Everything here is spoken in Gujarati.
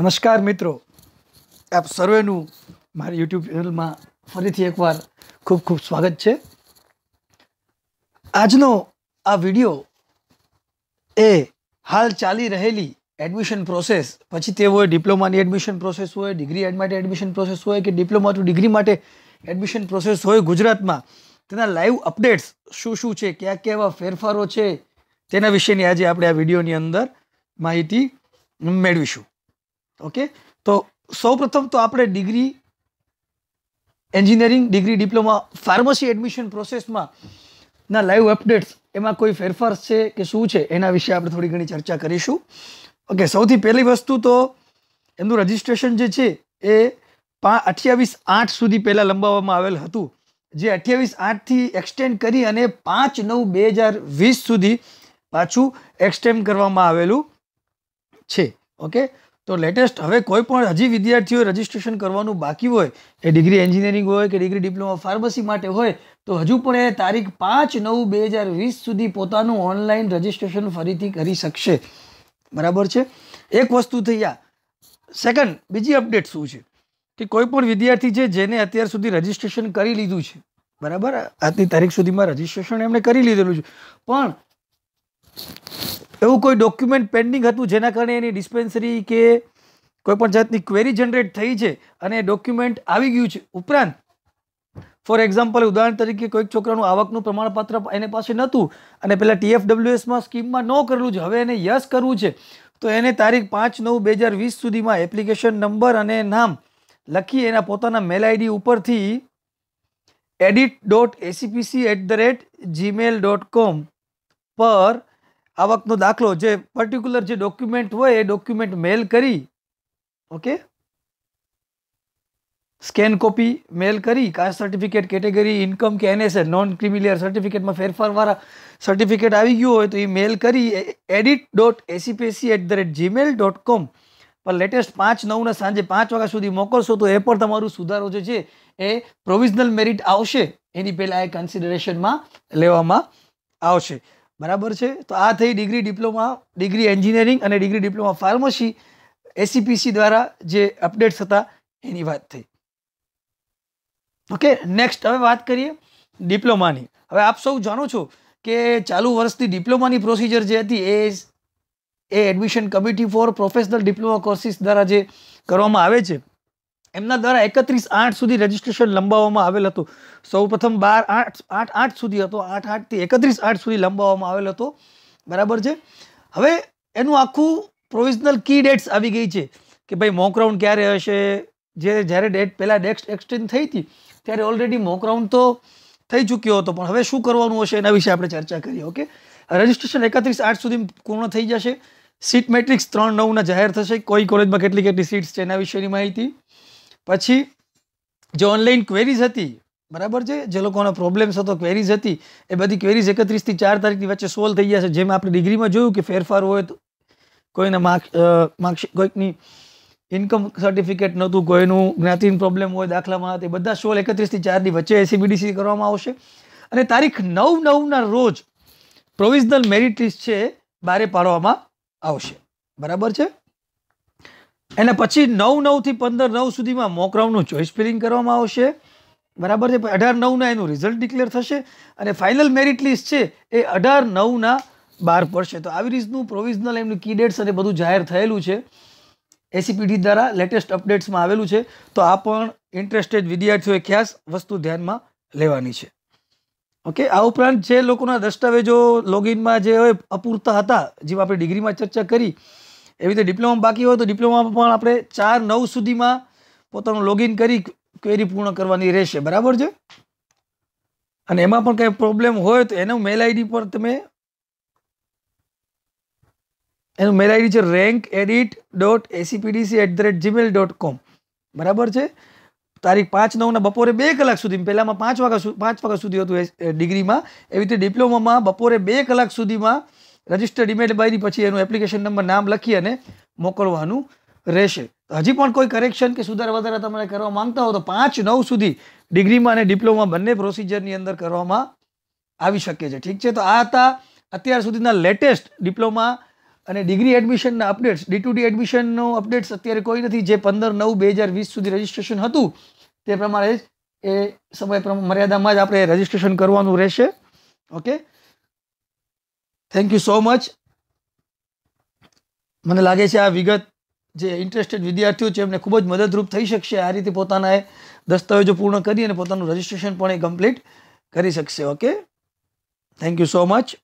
નમસ્કાર મિત્રો આપ સર્વેનું મારી યુટ્યુબ ચેનલમાં ફરીથી એકવાર ખૂબ ખૂબ સ્વાગત છે આજનો આ વિડીયો એ હાલ ચાલી રહેલી એડમિશન પ્રોસેસ પછી તે હોય ડિપ્લોમાની એડમિશન પ્રોસેસ હોય ડિગ્રી એડ માટે એડમિશન પ્રોસેસ હોય કે ડિપ્લોમા ટુ ડિગ્રી માટે એડમિશન પ્રોસેસ હોય ગુજરાતમાં તેના લાઈવ અપડેટ્સ શું શું છે કયા કેવા ફેરફારો છે તેના વિશેની આજે આપણે આ વિડીયોની અંદર માહિતી મેળવીશું ઓકે તો સૌપ્રથમ તો આપણે degree engineering degree diploma pharmacy admission પ્રોસેસમાં ના લાઈવ અપડેટ્સ એમાં કોઈ ફેરફાર છે કે શું છે એના વિશે આપણે થોડી ઘણી ચર્ચા કરીશું ઓકે સૌથી પહેલી વસ્તુ તો એમનું રજિસ્ટ્રેશન જે છે એ પા અઠ્યાવીસ આઠ સુધી પહેલાં લંબાવવામાં આવેલ હતું જે અઠ્યાવીસ આઠથી એક્સટેન્ડ કરી અને પાંચ નવ બે હજાર વીસ સુધી પાછું એક્સટેન્ડ કરવામાં આવેલું છે ઓકે તો લેટેસ્ટ હવે કોઈ પણ હજી વિદ્યાર્થીઓ રજિસ્ટ્રેશન કરવાનું બાકી હોય એ ડિગ્રી એન્જિનિયરિંગ હોય કે ડિગ્રી ડિપ્લોમા ફાર્મસી માટે હોય તો હજુ પણ એ તારીખ પાંચ નવ બે હજાર વીસ સુધી પોતાનું ઓનલાઈન રજીસ્ટ્રેશન ફરીથી કરી શકશે બરાબર છે એક વસ્તુ થઈ આ સેકન્ડ બીજી અપડેટ શું છે કે કોઈ પણ વિદ્યાર્થી છે જેને અત્યાર સુધી રજીસ્ટ્રેશન કરી લીધું છે બરાબર આજની તારીખ સુધીમાં રજીસ્ટ્રેશન એમણે કરી લીધેલું છે પણ એવું કોઈ ડોક્યુમેન્ટ પેન્ડિંગ હતું જેના કારણે એની ડિસ્પેન્સરી કે કોઈપણ જાતની ક્વેરી જનરેટ થઈ છે અને ડોક્યુમેન્ટ આવી ગયું છે ઉપરાંત ફોર એક્ઝામ્પલ ઉદાહરણ તરીકે કોઈક છોકરાનું આવકનું પ્રમાણપત્ર એને પાસે નહોતું અને પહેલાં ટીએફડબ્લ્યુએસમાં સ્કીમમાં ન કરેલું છે હવે એને યસ કરવું છે તો એને તારીખ પાંચ નવ બે હજાર વીસ સુધીમાં એપ્લિકેશન નંબર અને નામ લખી એના પોતાના મેલ આઈડી ઉપરથી edit dot ACPC at the rate Gmail dot com પર આવકનો દાખલો જે પર્ટિક્યુલર જે ડોક્યુમેન્ટ હોય એ ડોક્યુમેન્ટ મેલ કરી ઓકે સ્કેન કોપી મેલ કરી કાસ્ટ સર્ટિફિકેટ કેટેગરી ઇન્કમ કે એનએસએલ નોન ક્રિમિલિયર સર્ટિફિકેટમાં ફેરફારવાળા સર્ટિફિકેટ આવી ગયું હોય તો એ મેલ કરી edit dot ACPC at the rate Gmail dot com પર લેટેસ્ટ પાંચ નવના સાંજે પાંચ વાગ્યા સુધી મોકલશો તો એ પણ તમારું સુધારો જે છે એ પ્રોવિઝનલ મેરિટ આવશે એની પહેલાં એ કન્સિડરેશનમાં લેવામાં આવશે બરાબર છે તો આ થઈ ડિગ્રી ડિપ્લોમા ડિગ્રી એન્જિનિયરિંગ અને ડિગ્રી ડિપ્લોમા ફાર્મસી એસીપીસી દ્વારા જે અપડેટ્સ હતા એની વાત થઈ ઓકે નેક્સ્ટ હવે વાત કરીએ ડિપ્લોમાની હવે આપ સૌ જાણો છો કે ચાલુ વર્ષથી ડિપ્લોમાની પ્રોસિજર જે હતી એ એ admission committee for professional diploma courses દ્વારા જે કરવામાં આવે છે એમના દ્વારા એકત્રીસ આઠ સુધી રજીસ્ટ્રેશન લંબાવવામાં આવેલ હતું સૌપ્રથમ બાર આઠ આઠ આઠ સુધી હતો આઠ આઠથી એકત્રીસ આઠ સુધી લંબાવવામાં આવેલ હતો બરાબર છે હવે એનું આખું પ્રોવિઝનલ કી ડેટ્સ આવી ગઈ છે કે ભાઈ મોક રાઉન્ડ ક્યારે હશે જે જ્યારે ડેટ પહેલાં ડેટ એક્સટેન્ડ થઈ હતી ત્યારે ઓલરેડી મોક રાઉન્ડ તો થઈ ચૂક્યો હતો પણ હવે શું કરવાનું હશે એના વિશે આપણે ચર્ચા કરીએ ઓકે રજિસ્ટ્રેશન એકત્રીસ આઠ સુધી પૂર્ણ થઈ જશે સીટ મેટ્રિક્સ ત્રણ નવના જાહેર થશે કોઈ કોલેજમાં કેટલી કેટલી સીટ્સ છે એના વિશેની માહિતી પછી જે ઓનલાઈન ક્વેરીઝ હતી બરાબર છે જે લોકોનો પ્રોબ્લેમ્સ હતો ક્વેરીઝ હતી એ બધી ક્વેરીઝ એકત્રીસથી ચાર તારીખની વચ્ચે સોલ્વ થઈ ગયા છે જેમ આપણે ડિગ્રીમાં જોયું કે ફેરફાર હોય તો કોઈને માર્ક માર્કશીટ કોઈકની ઇન્કમ સર્ટિફિકેટ નહોતું કોઈનું જ્ઞાતિન પ્રોબ્લેમ હોય દાખલામાં તે બધા સોલ એકત્રીસથી ચારની વચ્ચે એસીબીડીસી કરવામાં આવશે અને તારીખ નવ નવના રોજ પ્રોવિઝનલ મેરિટ લિસ્ટ છે બારે પાડવામાં આવશે બરાબર છે એના પછી નવ નવથી પંદર નવ સુધીમાં મોકરાઉન્ડનું ચોઇસ ફિલિંગ કરવામાં આવશે બરાબર છે અઢાર નવના એનું રિઝલ્ટ ડિક્લેર થશે અને ફાઇનલ મેરિટ લિસ્ટ છે એ અઢાર નવના બહાર પડશે તો આવી રીતનું પ્રોવિઝનલ એમની કી ડેટ્સ અને બધું જાહેર થયેલું છે એસીપીડી દ્વારા લેટેસ્ટ અપડેટ્સમાં આવેલું છે તો આ પણ ઇન્ટરેસ્ટેડ વિદ્યાર્થીઓએ ખાસ વસ્તુ ધ્યાનમાં લેવાની છે ઓકે આ ઉપરાંત જે લોકોના દસ્તાવેજો લોગિનમાં જે અપૂરતા હતા જેમાં આપણે ડિગ્રીમાં ચર્ચા કરી એવી રીતે ડિપ્લોમા બાકી હોય તો ડિપ્લોમામાં પણ આપણે ચાર નવ સુધીમાં પોતાનું લોગિન કરી ક્વેરી પૂર્ણ કરવાની રહેશે બરાબર છે અને એમાં પણ કંઈ પ્રોબ્લેમ હોય તો એનું મેલ આઈડી પર તમે એનું મેલ આઈડી છે rank edit dot ACPDC at the rate Gmail dot com બરાબર છે તારીખ પાંચ નવના બપોરે બે કલાક સુધી પહેલાંમાં પાંચ વાગ્યા પાંચ વાગ્યા સુધી હતું એ ડિગ્રીમાં એવી રીતે ડિપ્લોમામાં બપોરે બે કલાક સુધીમાં રજીસ્ટર્ડ ઇમેલ બની પછી એનું એપ્લિકેશન નંબર નામ લખી અને મોકલવાનું રહેશે હજી પણ કોઈ કરેક્શન કે સુધાર વધારા તમારે કરવા માંગતા હો તો પાંચ નવ સુધી ડિગ્રીમાં અને ડિપ્લોમા બંને પ્રોસિજરની અંદર કરવામાં આવી શકે છે ઠીક છે તો આ હતા અત્યાર સુધીના લેટેસ્ટ ડિપ્લોમા અને ડિગ્રી એડમિશનના અપડેટ્સ ડી ટુ ડી એડમિશનનો અપડેટ્સ અત્યારે કોઈ નથી જે પંદર નવ બે હજાર વીસ સુધી રજિસ્ટ્રેશન હતું તે પ્રમાણે એ સમય મર્યાદામાં જ આપણે રજીસ્ટ્રેશન કરવાનું રહેશે okay thank you so much મને લાગે છે આ વિગત જે ઇન્ટરેસ્ટેડ વિદ્યાર્થીઓ છે એમને ખૂબ જ મદદરૂપ થઈ શકશે આ રીતે પોતાના એ દસ્તાવેજો પૂર્ણ કરી અને પોતાનું રજિસ્ટ્રેશન પણ એ કમ્પ્લીટ કરી શકશે okay thank you so much